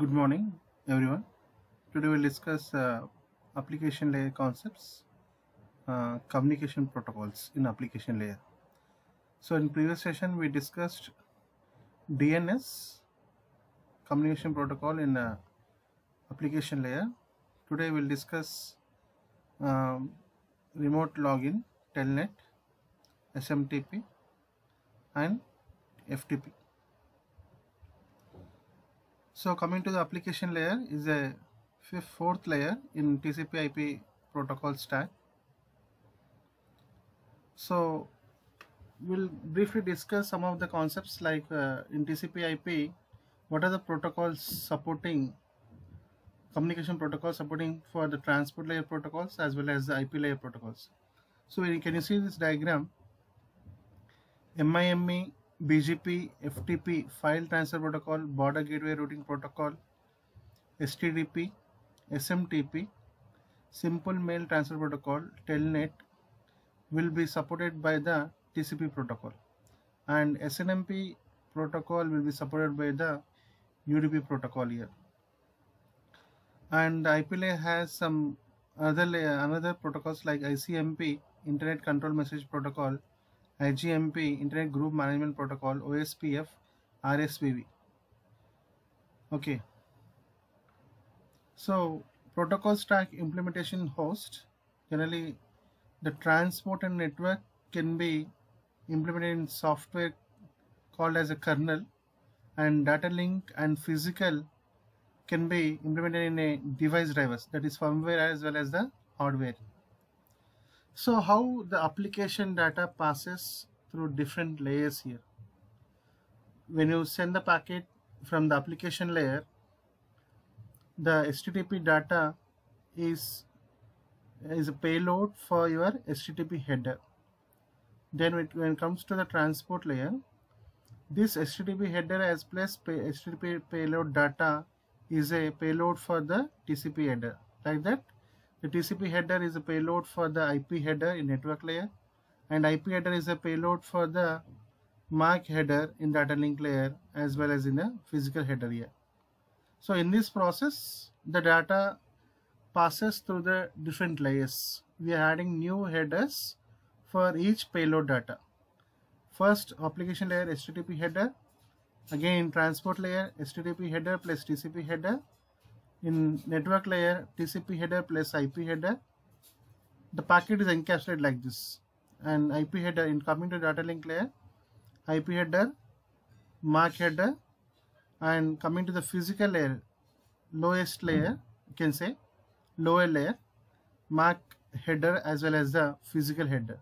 Good morning, everyone. Today we'll discuss uh, application layer concepts, uh, communication protocols in application layer. So in previous session we discussed DNS communication protocol in uh, application layer. Today we'll discuss um, remote login, telnet, SMTP, and FTP. So coming to the application layer is a fifth, fourth layer in TCP IP protocol stack. So we'll briefly discuss some of the concepts like uh, in TCP IP, what are the protocols supporting communication protocols supporting for the transport layer protocols as well as the IP layer protocols. So can you see this diagram? MIME BGP, FTP, File Transfer Protocol, Border Gateway Routing Protocol, STDP, SMTP, Simple Mail Transfer Protocol, Telnet will be supported by the TCP protocol and SNMP protocol will be supported by the UDP protocol here. And IP layer has some other layer, another protocols like ICMP, Internet Control Message Protocol, IGMP Internet Group Management Protocol OSPF RSVP. okay so protocol stack implementation host generally the transport and network can be implemented in software called as a kernel and data link and physical can be implemented in a device drivers that is firmware as well as the hardware so how the application data passes through different layers here. When you send the packet from the application layer, the HTTP data is, is a payload for your HTTP header. Then when it comes to the transport layer, this HTTP header as plus pay, HTTP payload data is a payload for the TCP header. Like that, the TCP header is a payload for the IP header in network layer and IP header is a payload for the MAC header in data link layer as well as in the physical header layer. So in this process, the data passes through the different layers. We are adding new headers for each payload data. First application layer HTTP header, again transport layer HTTP header plus TCP header in network layer TCP header plus IP header the packet is encapsulated like this and IP header in coming to data link layer IP header MAC header and coming to the physical layer lowest layer you can say lower layer MAC header as well as the physical header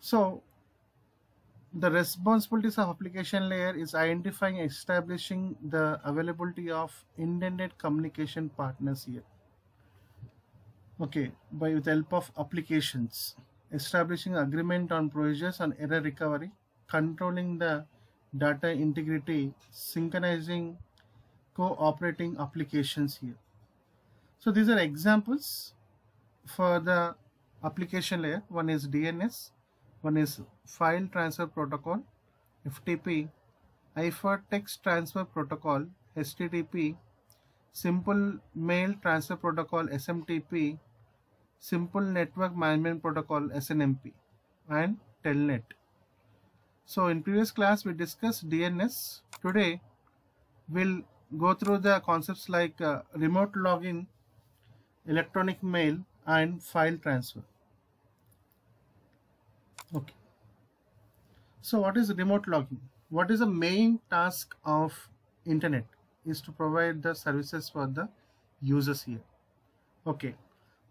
so the responsibilities of application layer is identifying establishing the availability of intended communication partners here okay by with the help of applications establishing agreement on procedures and error recovery controlling the data integrity synchronizing cooperating applications here so these are examples for the application layer one is dns one is File Transfer Protocol FTP, IFA Text Transfer Protocol HTTP, Simple Mail Transfer Protocol SMTP, Simple Network Management Protocol SNMP and Telnet. So in previous class we discussed DNS. Today we'll go through the concepts like uh, remote login, electronic mail and file transfer. Okay. So what is remote logging? What is the main task of internet is to provide the services for the users here. Okay.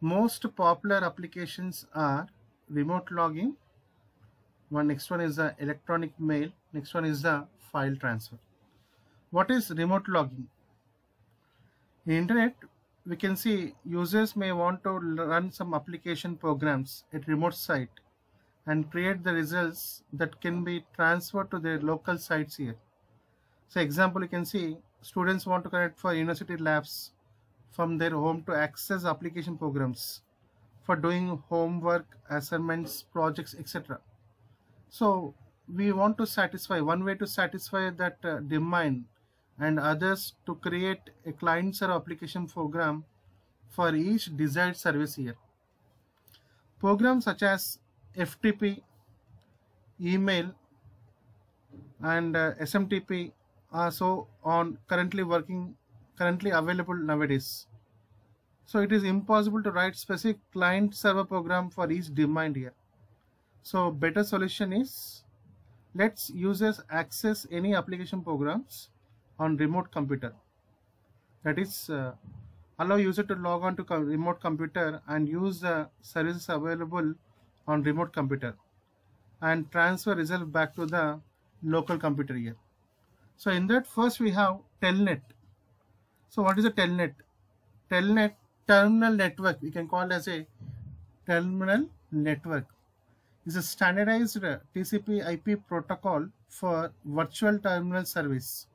Most popular applications are remote logging. One next one is the electronic mail. Next one is the file transfer. What is remote logging? In internet, we can see users may want to run some application programs at remote site and create the results that can be transferred to their local sites here. So example, you can see students want to connect for university labs from their home to access application programs for doing homework, assignments, projects, etc. So we want to satisfy one way to satisfy that uh, demand and others to create a client server application program for each desired service here. Programs such as FTP, email and uh, SMTP are so on currently working, currently available nowadays. So it is impossible to write specific client server program for each demand here. So better solution is let's users access any application programs on remote computer. That is uh, allow user to log on to co remote computer and use the uh, services available on remote computer and transfer result back to the local computer here. So in that first we have telnet. So what is a telnet? Telnet terminal network we can call as a terminal network It's a standardized TCP IP protocol for virtual terminal service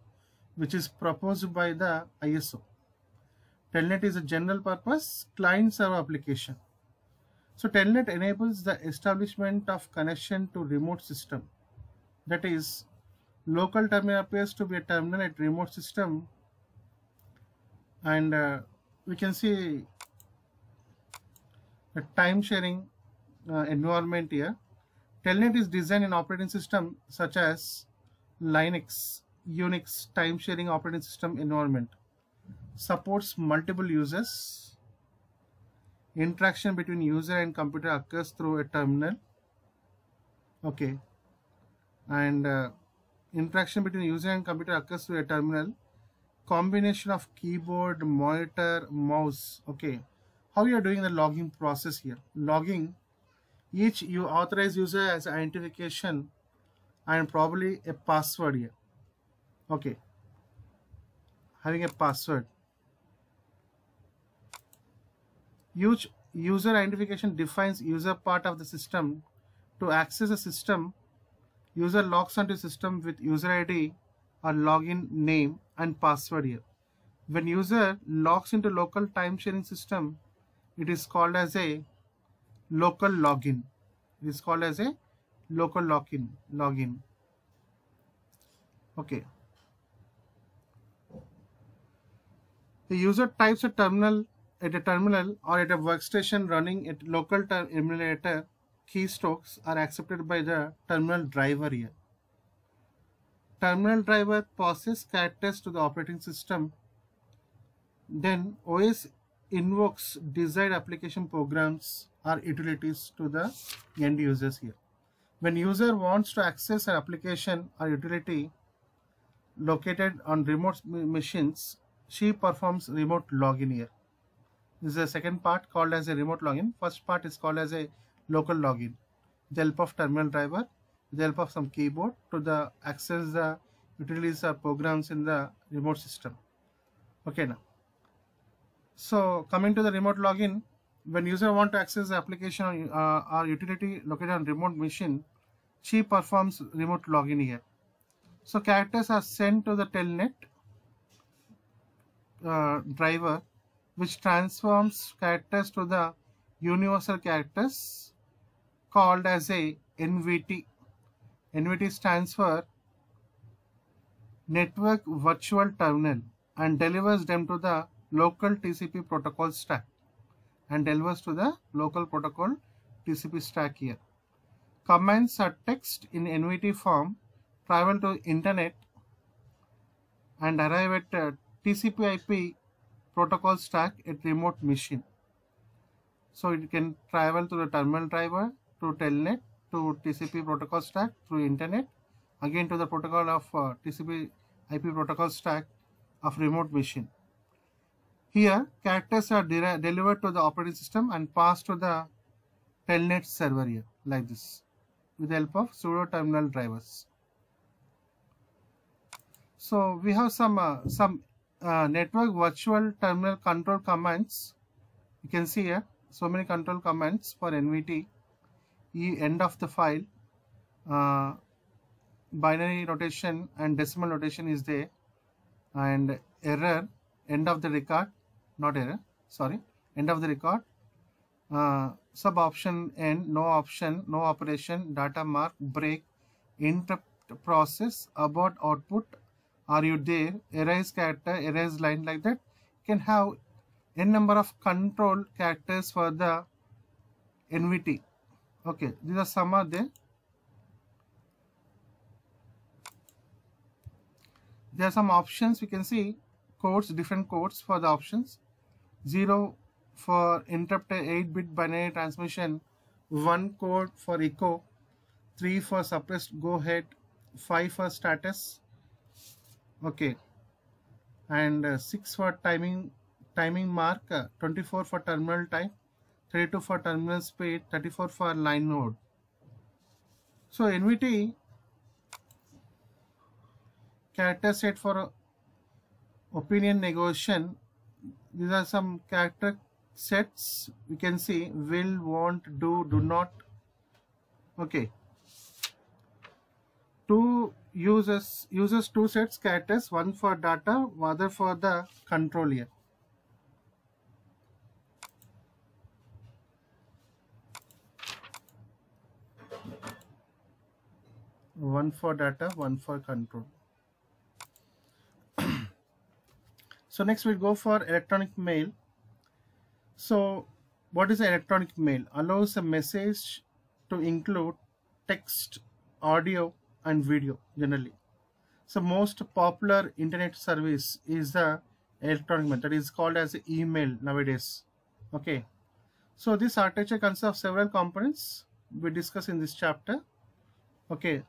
which is proposed by the ISO. Telnet is a general purpose client server application so telnet enables the establishment of connection to remote system. That is, local terminal appears to be a terminal at remote system and uh, we can see a time sharing uh, environment here. Telnet is designed in operating system such as Linux, Unix time sharing operating system environment. Supports multiple users interaction between user and computer occurs through a terminal okay and uh, interaction between user and computer occurs through a terminal combination of keyboard monitor mouse okay how you are doing the logging process here logging each you authorize user as identification and probably a password here okay having a password user identification defines user part of the system. To access a system, user logs onto system with user ID or login name and password here. When user logs into local time sharing system, it is called as a local login. It is called as a local login. Login. Okay. The user types a terminal at a terminal or at a workstation running at local emulator, keystrokes are accepted by the terminal driver here. Terminal driver passes characters to the operating system. Then OS invokes desired application programs or utilities to the end users here. When user wants to access an application or utility located on remote machines, she performs remote login here. This is the second part called as a remote login. First part is called as a local login. With the help of terminal driver, with the help of some keyboard to the access the utilities or programs in the remote system. Okay now. So coming to the remote login, when user want to access the application uh, or utility located on remote machine, she performs remote login here. So characters are sent to the telnet uh, driver which transforms characters to the universal characters called as a NVT. NVT stands for Network Virtual Terminal and delivers them to the local TCP protocol stack and delivers to the local protocol TCP stack here. Commands are text in NVT form travel to internet and arrive at uh, TCP IP protocol stack at remote machine. So it can travel through the terminal driver to telnet to TCP protocol stack through internet again to the protocol of uh, TCP IP protocol stack of remote machine. Here characters are delivered to the operating system and passed to the telnet server here like this with the help of pseudo terminal drivers. So we have some uh, some uh, network virtual terminal control commands you can see here so many control commands for NVT e end of the file uh, binary notation and decimal notation is there and error end of the record not error sorry end of the record uh, sub option end no option no operation data mark break interrupt process abort output are you there erase character erase line like that you can have n number of control characters for the nvt okay these are some are there there are some options we can see codes different codes for the options 0 for interrupt 8 bit binary transmission 1 code for echo 3 for suppressed go ahead 5 for status okay and uh, 6 for timing timing mark uh, 24 for terminal time 32 for terminal speed 34 for line node so NVT character set for uh, opinion negotiation these are some character sets we can see will want do do not okay to uses uses two sets characters, one for data, other for the control here. One for data, one for control. so next we'll go for electronic mail. So what is electronic mail? Allows a message to include text, audio, and video generally. So most popular internet service is the electronic method is called as email nowadays. Okay. So this architecture consists of several components we discuss in this chapter. Okay.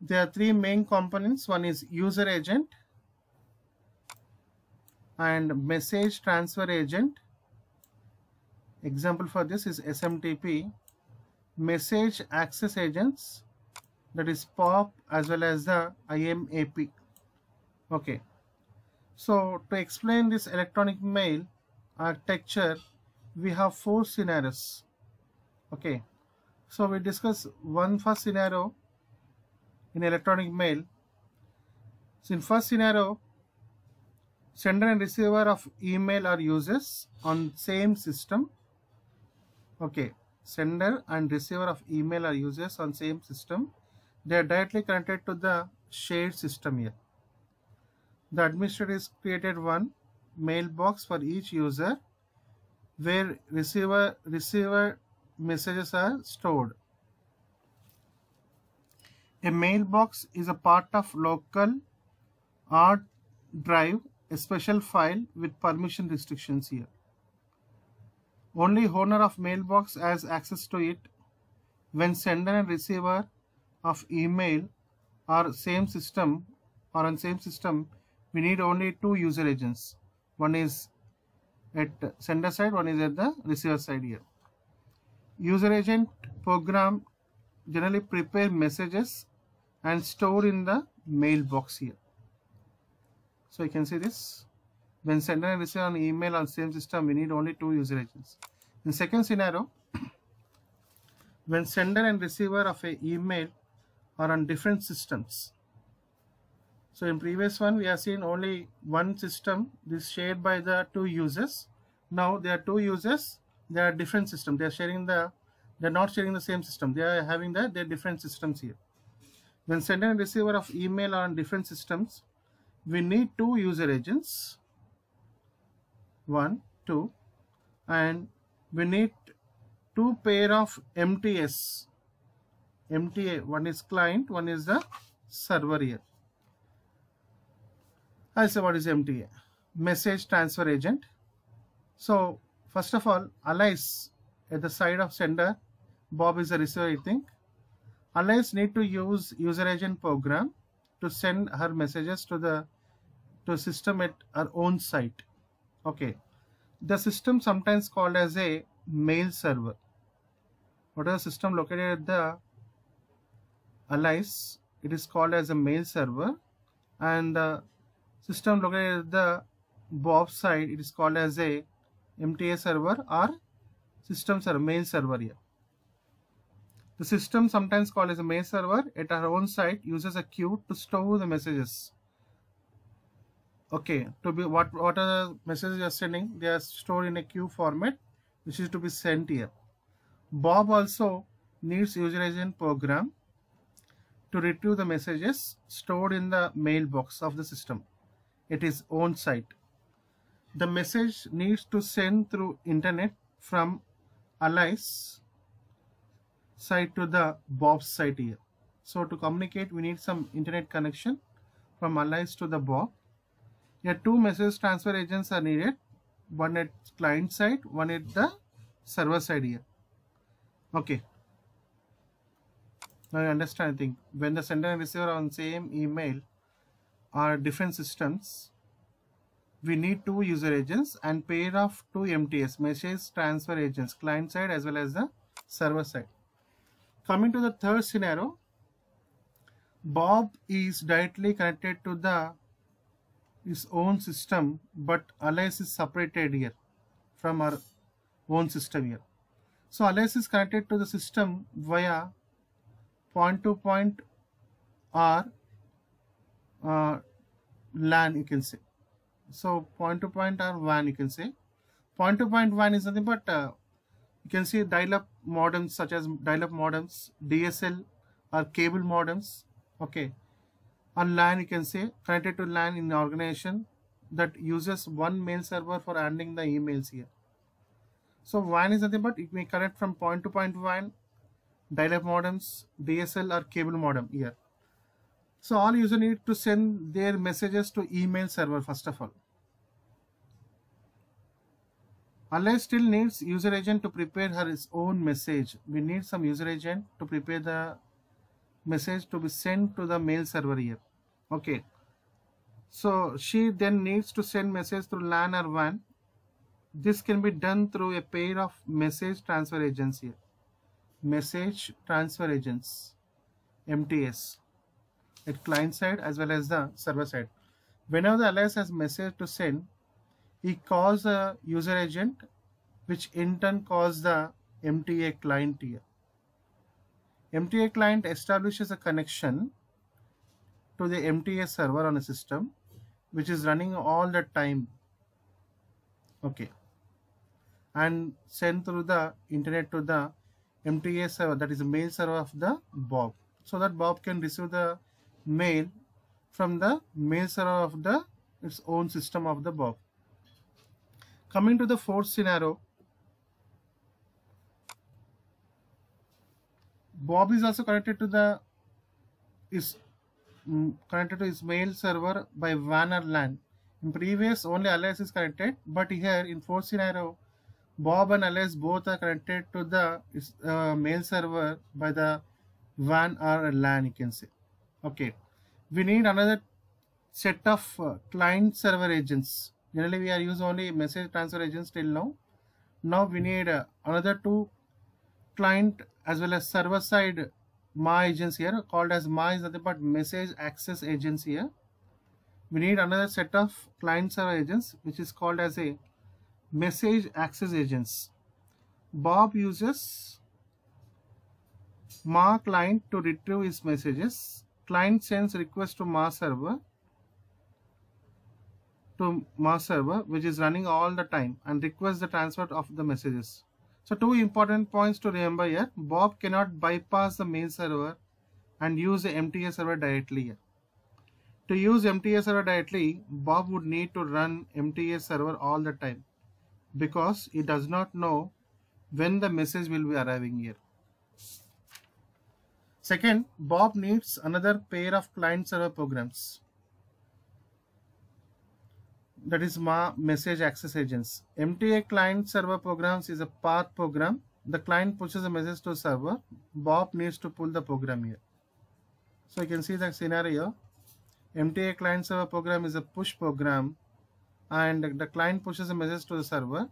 There are three main components. One is user agent and message transfer agent. Example for this is SMTP message access agents that is pop as well as the IMAP okay so to explain this electronic mail architecture we have four scenarios okay so we discuss one first scenario in electronic mail so in first scenario sender and receiver of email are users on same system okay sender and receiver of email are users on same system they are directly connected to the shared system here. The administrator has created one mailbox for each user where receiver receiver messages are stored. A mailbox is a part of local hard drive, a special file with permission restrictions here. Only owner of mailbox has access to it. When sender and receiver of email or same system or on same system we need only two user agents one is at sender side one is at the receiver side here user agent program generally prepare messages and store in the mailbox here so you can see this when sender and receiver on email on same system we need only two user agents in second scenario when sender and receiver of a email or on different systems. So in previous one, we have seen only one system is shared by the two users. Now there are two users, they are different system. They are sharing the, they're not sharing the same system. They are having the, they're different systems here. When sender and receiver of email are on different systems, we need two user agents, one, two, and we need two pair of MTS MTA. One is client, one is the server here. I say what is MTA? Message transfer agent. So first of all, Alice at the side of sender, Bob is a receiver, I think. Alice need to use user agent program to send her messages to the to system at her own site. Okay. The system sometimes called as a mail server. What is the system located at the Alice, it is called as a mail server and the uh, system located at the bob side it is called as a mta server or system server mail server here the system sometimes called as a mail server at our own site uses a queue to store the messages okay to be what what are the messages you are sending they are stored in a queue format which is to be sent here bob also needs user agent program to retrieve the messages stored in the mailbox of the system. It is on-site. The message needs to send through internet from Alice site to the Bob's site here. So to communicate, we need some internet connection from Alice to the Bob. Here two message transfer agents are needed, one at client side, one at the server side here. Okay, now you understand I think when the sender and receiver on same email are different systems, we need two user agents and pair of two MTS message transfer agents client side as well as the server side. Coming to the third scenario, Bob is directly connected to the his own system but Alice is separated here from our own system here. So Alice is connected to the system via point to point or uh, LAN you can say. So point to point or WAN you can say. Point to point WAN is nothing but uh, you can see dial-up modems such as dial-up modems, DSL or cable modems. Okay. On LAN you can say connected to LAN in organization that uses one mail server for handling the emails here. So WAN is nothing but it may connect from point to point WAN dial-up modems, DSL or cable modem here. So all user need to send their messages to email server first of all. Alice still needs user agent to prepare her his own message. We need some user agent to prepare the message to be sent to the mail server here. Okay. So she then needs to send message through LAN or WAN. This can be done through a pair of message transfer agents here message transfer agents MTS at client side as well as the server side. Whenever the LS has message to send, it calls a user agent which in turn calls the MTA client here. MTA client establishes a connection to the MTA server on a system which is running all the time. Okay. And send through the internet to the MTA server, that is the mail server of the Bob. So that Bob can receive the mail from the mail server of the its own system of the Bob. Coming to the fourth scenario, Bob is also connected to the is mm, connected to his mail server by WAN or LAN. In previous, only Alice is connected, but here in fourth scenario, Bob and Alice both are connected to the uh, mail server by the WAN or LAN you can say. Okay, we need another set of uh, client server agents. Generally we are using only message transfer agents till now. Now we need uh, another two client as well as server side MA agents here called as MA is nothing but message access agents here. We need another set of client server agents which is called as a message access agents. Bob uses Ma client to retrieve his messages. Client sends request to Ma server to Ma server which is running all the time and requests the transfer of the messages. So two important points to remember here. Bob cannot bypass the main server and use the MTA server directly To use MTA server directly, Bob would need to run MTA server all the time because it does not know when the message will be arriving here. Second, Bob needs another pair of client server programs. That is MA message access agents. MTA client server programs is a path program. The client pushes a message to server. Bob needs to pull the program here. So you can see the scenario. MTA client server program is a push program and the client pushes a message to the server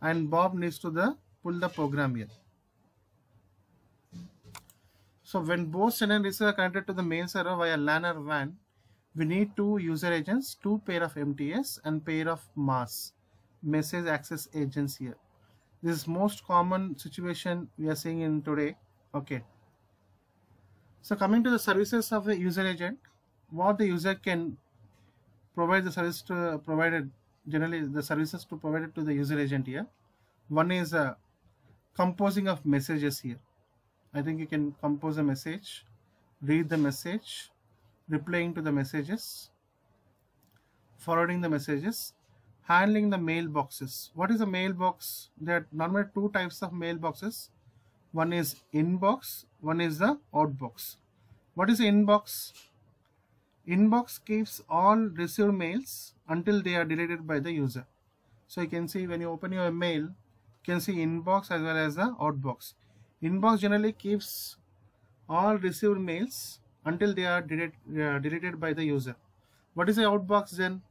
and Bob needs to the pull the program here. So when both send and receive are connected to the main server via LAN or WAN, we need two user agents, two pair of MTS and pair of MAS, message access agents here. This is most common situation we are seeing in today. Okay. So coming to the services of a user agent, what the user can Provide the service to provided generally the services to provide it to the user agent here one is uh, composing of messages here i think you can compose a message read the message replying to the messages forwarding the messages handling the mailboxes what is a mailbox there are normally two types of mailboxes one is inbox one is the outbox what is inbox Inbox keeps all received mails until they are deleted by the user. So you can see when you open your mail, you can see inbox as well as the outbox. Inbox generally keeps all received mails until they are delete, uh, deleted by the user. What is the outbox then?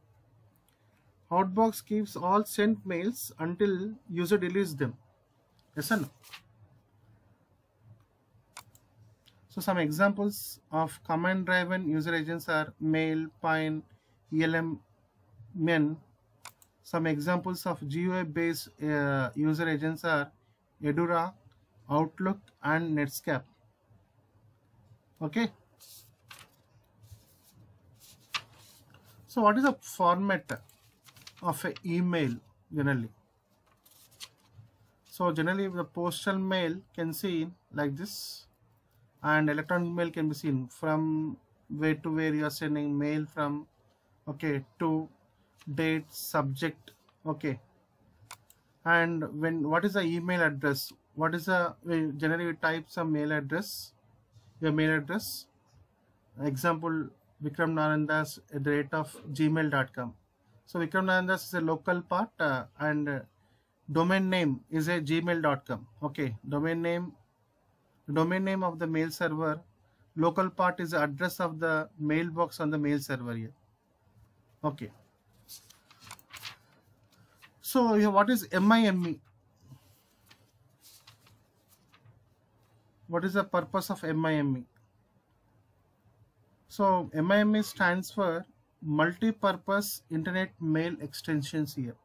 Outbox keeps all sent mails until user deletes them. Yes or no? So some examples of command driven user agents are mail, pine, ELM, men. Some examples of GUI based uh, user agents are Edura, Outlook and Netscape. Okay. So what is the format of an email generally? So generally the postal mail can see like this and electronic mail can be seen from where to where you are sending mail from okay to date subject okay and when what is the email address what is the generally you type some mail address your mail address example vikram narandas at the rate of gmail.com so vikram narandas is a local part uh, and uh, domain name is a gmail.com okay domain name domain name of the mail server local part is the address of the mailbox on the mail server here okay so what is MIME what is the purpose of MIME so MIME stands for multi-purpose internet mail extensions here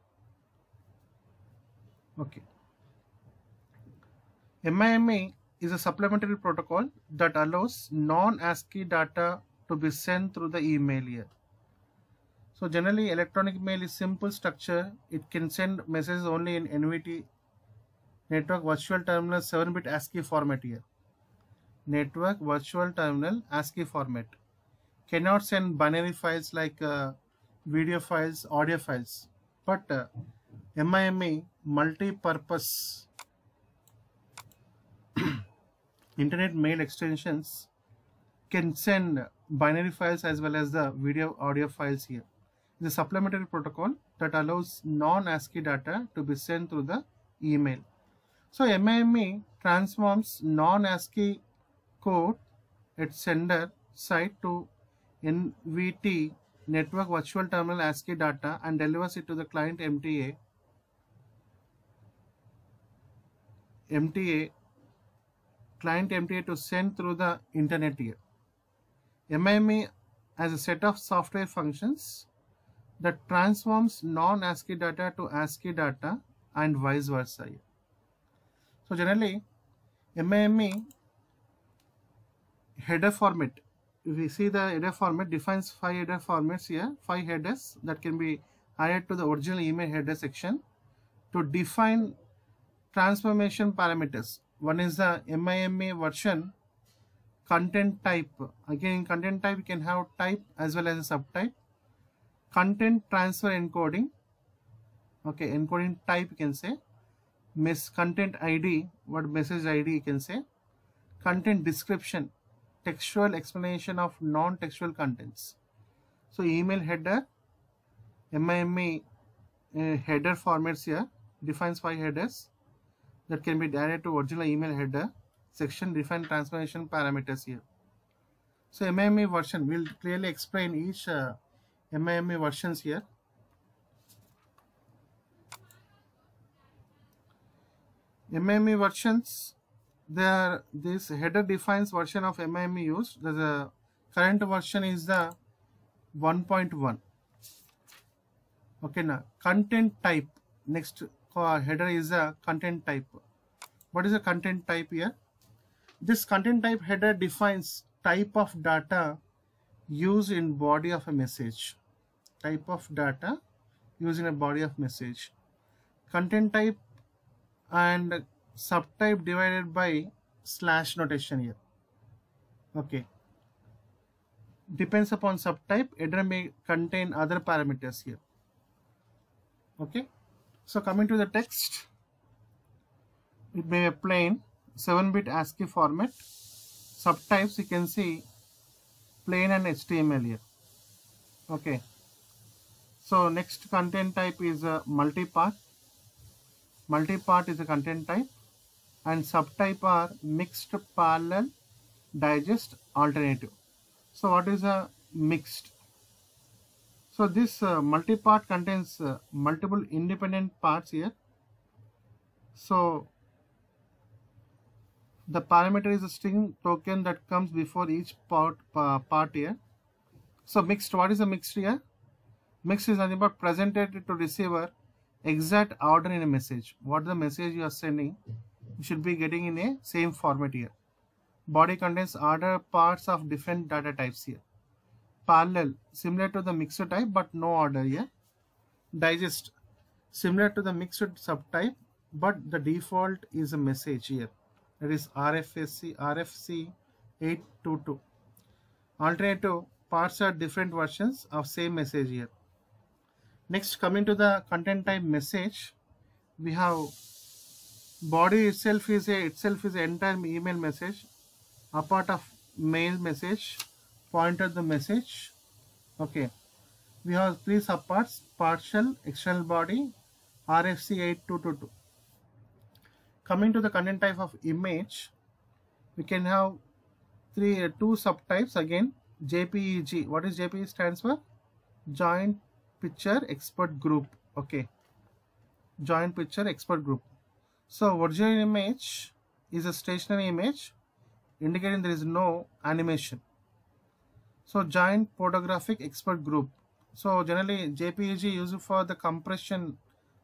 okay MIME is a supplementary protocol that allows non-ASCII data to be sent through the email here. So generally electronic mail is simple structure. It can send messages only in NVT network virtual terminal 7-bit ASCII format here. Network virtual terminal ASCII format. Cannot send binary files like uh, video files, audio files. But uh, MIME multi-purpose internet mail extensions can send binary files as well as the video audio files here. The supplementary protocol that allows non-ASCII data to be sent through the email. So MIME transforms non-ASCII code at sender side to NVT network virtual terminal ASCII data and delivers it to the client MTA. MTA client MTA to send through the internet here. MME has a set of software functions that transforms non-ASCII data to ASCII data and vice versa. So generally, MME header format, if we see the header format defines five header formats here, five headers that can be added to the original email header section to define transformation parameters one is the MIMA version content type again content type you can have type as well as a subtype content transfer encoding okay encoding type you can say mess content id what message id you can say content description textual explanation of non-textual contents so email header MIMA uh, header formats here defines five headers that can be directed to original email header section define transformation parameters here. So MIME version will clearly explain each uh, MIME versions here. MIME versions there this header defines version of MIME used the current version is the 1.1 okay now content type next uh, header is a content type. What is a content type here? This content type header defines type of data used in body of a message. Type of data used in a body of message. Content type and subtype divided by slash notation here. Okay. Depends upon subtype, header may contain other parameters here. Okay. So coming to the text, it may be a plain 7-bit ASCII format. Subtypes you can see plain and HTML here. Okay. So next content type is a multi-part. Multi-part is a content type and subtype are mixed, parallel, digest, alternative. So what is a mixed? So this uh, multi-part contains uh, multiple independent parts here. So the parameter is a string token that comes before each part, uh, part here. So mixed, what is a mixed here? Mixed is nothing but presented to receiver exact order in a message. What the message you are sending you should be getting in a same format here. Body contains order parts of different data types here parallel similar to the mixed type but no order here digest similar to the mixed subtype but the default is a message here that is rfsc rfc 822 alternative parts are different versions of same message here next coming to the content type message we have body itself is a itself is an entire email message apart of mail message pointed the message okay we have three subparts partial external body RFC 8222 coming to the content type of image we can have three uh, two subtypes again JPEG what is JPEG stands for joint picture expert group okay joint picture expert group so original image is a stationary image indicating there is no animation so Giant Photographic Expert Group. So generally JPEG used for the compression,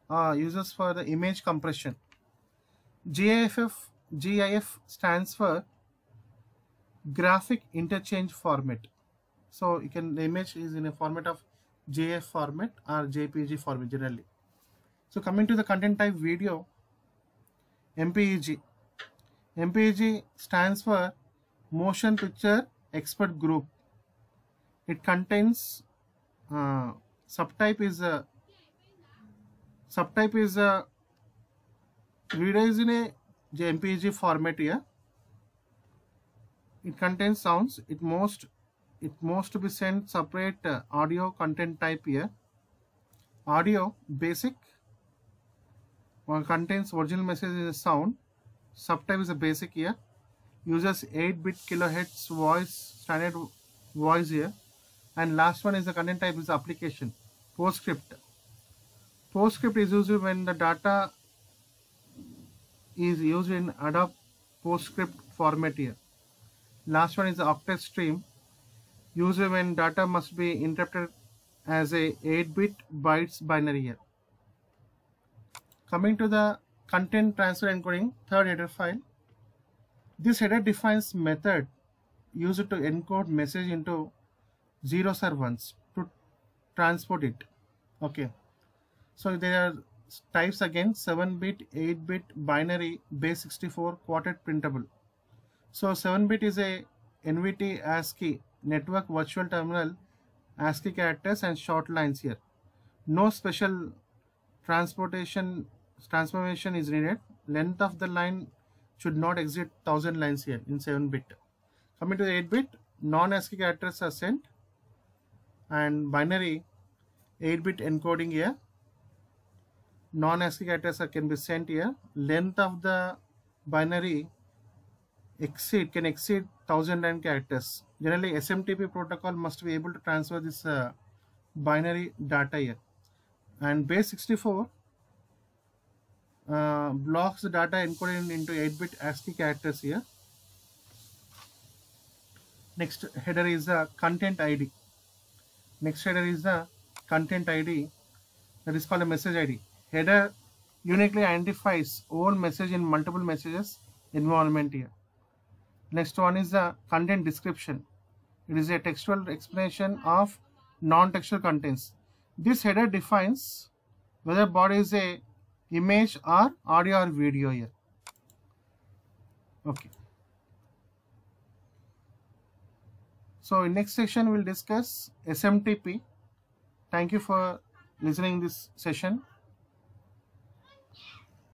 uh, uses for the image compression. GIF, GIF stands for Graphic Interchange Format. So you can the image is in a format of JF format or JPG format generally. So coming to the content type video, MPEG. MPEG stands for Motion Picture Expert Group it contains uh, subtype is a subtype is a reader is in a JMPG format here it contains sounds it most it most be sent separate uh, audio content type here audio basic or contains original message is a sound subtype is a basic here uses 8 bit kilohertz voice standard voice here and last one is the content type is application, PostScript. PostScript is used when the data is used in Adobe PostScript format here. Last one is the octet stream, used when data must be interpreted as a 8-bit bytes binary here. Coming to the content transfer encoding third header file. This header defines method used to encode message into zero servants to transport it okay so there are types again 7 bit 8 bit binary base 64 quartet printable so 7 bit is a NVT ASCII network virtual terminal ASCII characters and short lines here no special transportation transformation is needed length of the line should not exceed 1000 lines here in 7 bit coming to the 8 bit non ASCII characters are sent and binary 8-bit encoding here. Non-ASCII address can be sent here. Length of the binary exceed can exceed 1009 characters. Generally, SMTP protocol must be able to transfer this uh, binary data here. And base 64 uh, blocks the data encoded into 8-bit ASCII characters here. Next header is the content ID. Next header is the content ID that is called a message ID. Header uniquely identifies all message in multiple messages environment here. Next one is the content description. It is a textual explanation of non-textual contents. This header defines whether body is a image or audio or video here. Okay. So in next session, we'll discuss SMTP. Thank you for listening this session.